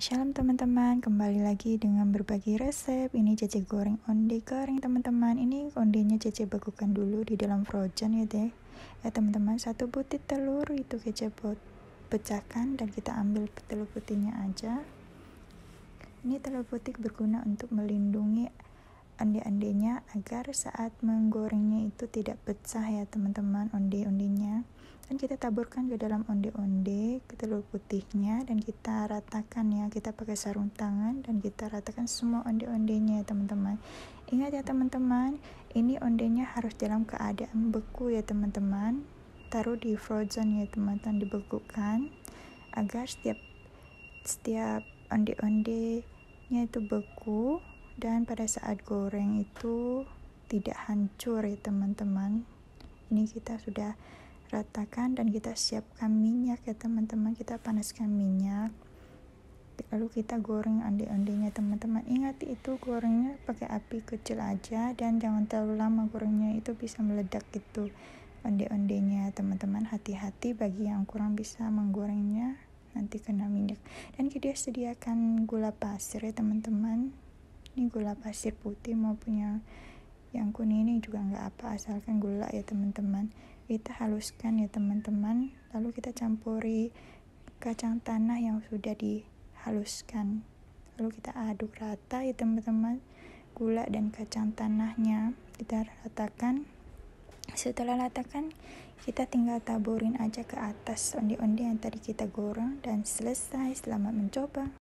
Shalom teman-teman, kembali lagi dengan berbagi resep Ini cece goreng onde goreng teman-teman Ini ondenya cece bekukan dulu di dalam frozen ya deh Ya teman-teman, satu butir telur itu cece pecahkan Dan kita ambil telur putihnya aja Ini telur putih berguna untuk melindungi onde-ondenya agar saat menggorengnya itu tidak pecah ya teman-teman onde-ondenya dan kita taburkan ke dalam onde-onde ke telur putihnya dan kita ratakan ya kita pakai sarung tangan dan kita ratakan semua onde-ondenya ya teman-teman ingat ya teman-teman ini ondenya harus dalam keadaan beku ya teman-teman taruh di frozen ya teman-teman dibekukan agar setiap setiap onde-ondenya itu beku dan pada saat goreng itu tidak hancur ya teman-teman ini kita sudah ratakan dan kita siapkan minyak ya teman-teman kita panaskan minyak lalu kita goreng onde-ondenya teman-teman ingat itu gorengnya pakai api kecil aja dan jangan terlalu lama gorengnya itu bisa meledak gitu onde-ondenya teman-teman hati-hati bagi yang kurang bisa menggorengnya nanti kena minyak dan kita sediakan gula pasir ya teman-teman ini gula pasir putih mau punya yang kuning ini juga nggak apa asalkan gula ya teman-teman kita haluskan ya teman-teman lalu kita campuri kacang tanah yang sudah dihaluskan lalu kita aduk rata ya teman-teman gula dan kacang tanahnya kita ratakan setelah ratakan kita tinggal taburin aja ke atas onde-onde yang tadi kita goreng dan selesai selamat mencoba